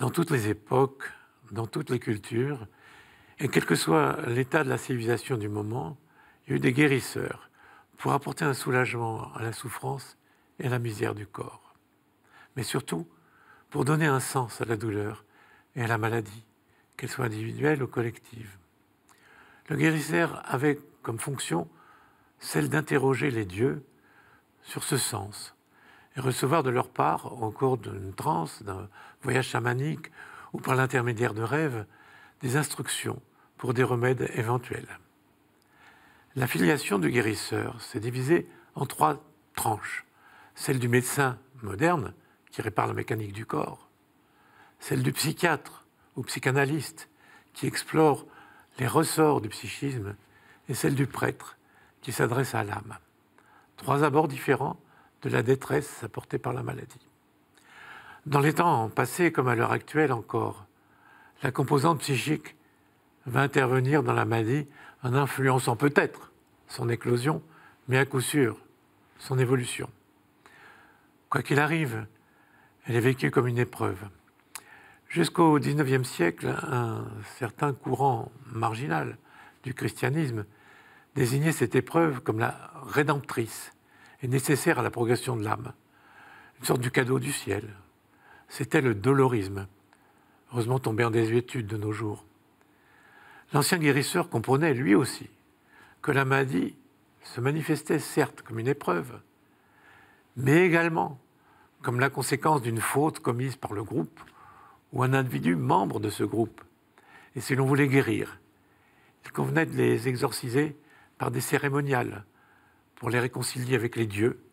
dans toutes les époques, dans toutes les cultures, et quel que soit l'état de la civilisation du moment, il y a eu des guérisseurs pour apporter un soulagement à la souffrance et à la misère du corps. Mais surtout, pour donner un sens à la douleur et à la maladie, qu'elle soit individuelle ou collective. Le guérisseur avait comme fonction celle d'interroger les dieux sur ce sens, et recevoir de leur part, en cours d'une transe, d'un voyage chamanique ou par l'intermédiaire de rêves, des instructions pour des remèdes éventuels. La filiation du guérisseur s'est divisée en trois tranches. Celle du médecin moderne, qui répare la mécanique du corps, celle du psychiatre ou psychanalyste, qui explore les ressorts du psychisme, et celle du prêtre, qui s'adresse à l'âme. Trois abords différents de la détresse apportée par la maladie. Dans les temps passés comme à l'heure actuelle encore, la composante psychique va intervenir dans la maladie en influençant peut-être son éclosion, mais à coup sûr son évolution. Quoi qu'il arrive, elle est vécue comme une épreuve. Jusqu'au XIXe siècle, un certain courant marginal du christianisme désignait cette épreuve comme la rédemptrice, est nécessaire à la progression de l'âme, une sorte du cadeau du ciel. C'était le dolorisme, heureusement tombé en désuétude de nos jours. L'ancien guérisseur comprenait, lui aussi, que la maladie se manifestait certes comme une épreuve, mais également comme la conséquence d'une faute commise par le groupe ou un individu membre de ce groupe. Et si l'on voulait guérir, il convenait de les exorciser par des cérémoniales, pour les réconcilier avec les dieux,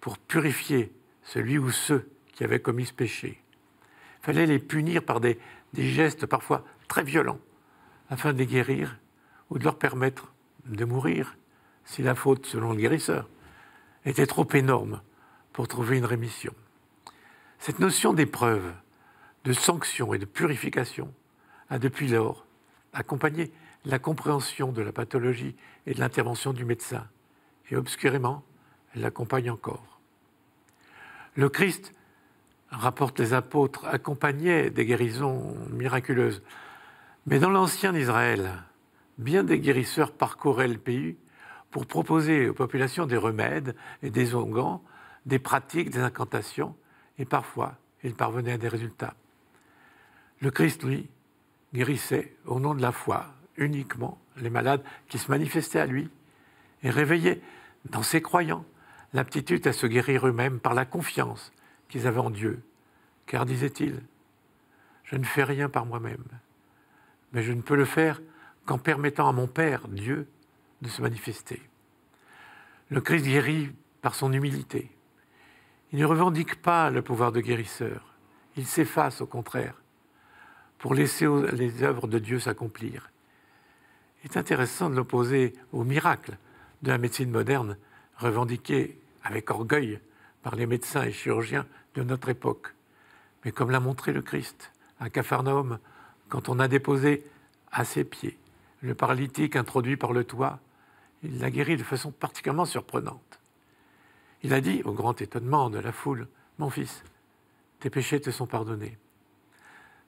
pour purifier celui ou ceux qui avaient commis ce péché. Il fallait les punir par des, gestes parfois très violents, afin de les guérir ou de leur permettre de mourir si la faute, selon le guérisseur, était trop énorme pour trouver une rémission. Cette notion d'épreuve, de sanction et de purification a depuis lors accompagné la compréhension de la pathologie et de l'intervention du médecin, et obscurément, elle l'accompagne encore. Le Christ, rapporte les apôtres, accompagnait des guérisons miraculeuses. Mais dans l'ancien Israël, bien des guérisseurs parcouraient le pays pour proposer aux populations des remèdes et des ongans, des pratiques, des incantations, et parfois ils parvenaient à des résultats. Le Christ, lui, guérissait au nom de la foi uniquement les malades qui se manifestaient à lui et réveiller dans ses croyants l'aptitude à se guérir eux-mêmes par la confiance qu'ils avaient en Dieu. Car, disait-il, je ne fais rien par moi-même, mais je ne peux le faire qu'en permettant à mon Père, Dieu, de se manifester. Le Christ guérit par son humilité. Il ne revendique pas le pouvoir de guérisseur, il s'efface au contraire, pour laisser les œuvres de Dieu s'accomplir. Il est intéressant de l'opposer au miracle, de la médecine moderne, revendiquée avec orgueil par les médecins et chirurgiens de notre époque. Mais comme l'a montré le Christ à Capharnaüm, quand on a déposé à ses pieds le paralytique introduit par le toit, il l'a guéri de façon particulièrement surprenante. Il a dit, au grand étonnement de la foule, Mon fils, tes péchés te sont pardonnés.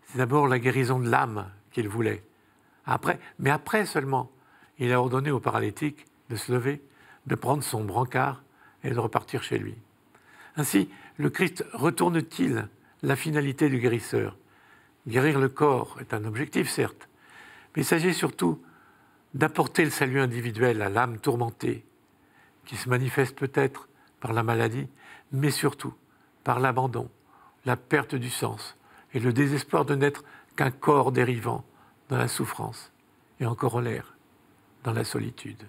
C'est d'abord la guérison de l'âme qu'il voulait. Après, mais après seulement, il a ordonné au paralytique de se lever, de prendre son brancard et de repartir chez lui. Ainsi, le Christ retourne-t-il la finalité du guérisseur Guérir le corps est un objectif, certes, mais il s'agit surtout d'apporter le salut individuel à l'âme tourmentée, qui se manifeste peut-être par la maladie, mais surtout par l'abandon, la perte du sens et le désespoir de n'être qu'un corps dérivant dans la souffrance et en corollaire dans la solitude.